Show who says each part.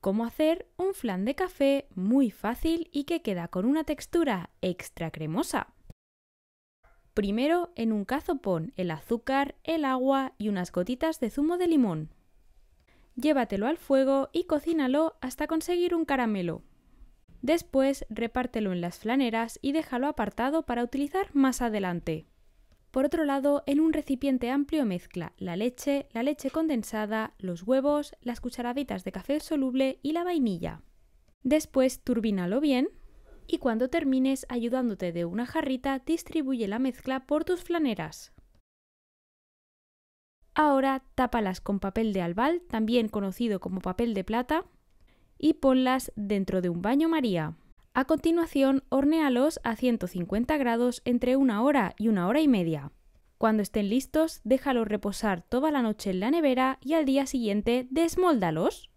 Speaker 1: cómo hacer un flan de café muy fácil y que queda con una textura extra cremosa. Primero, en un cazo pon el azúcar, el agua y unas gotitas de zumo de limón. Llévatelo al fuego y cocínalo hasta conseguir un caramelo. Después, repártelo en las flaneras y déjalo apartado para utilizar más adelante. Por otro lado, en un recipiente amplio mezcla la leche, la leche condensada, los huevos, las cucharaditas de café soluble y la vainilla. Después turbínalo bien y cuando termines ayudándote de una jarrita distribuye la mezcla por tus flaneras. Ahora tápalas con papel de albal, también conocido como papel de plata, y ponlas dentro de un baño María. A continuación, hornéalos a 150 grados entre una hora y una hora y media. Cuando estén listos, déjalos reposar toda la noche en la nevera y al día siguiente desmóldalos.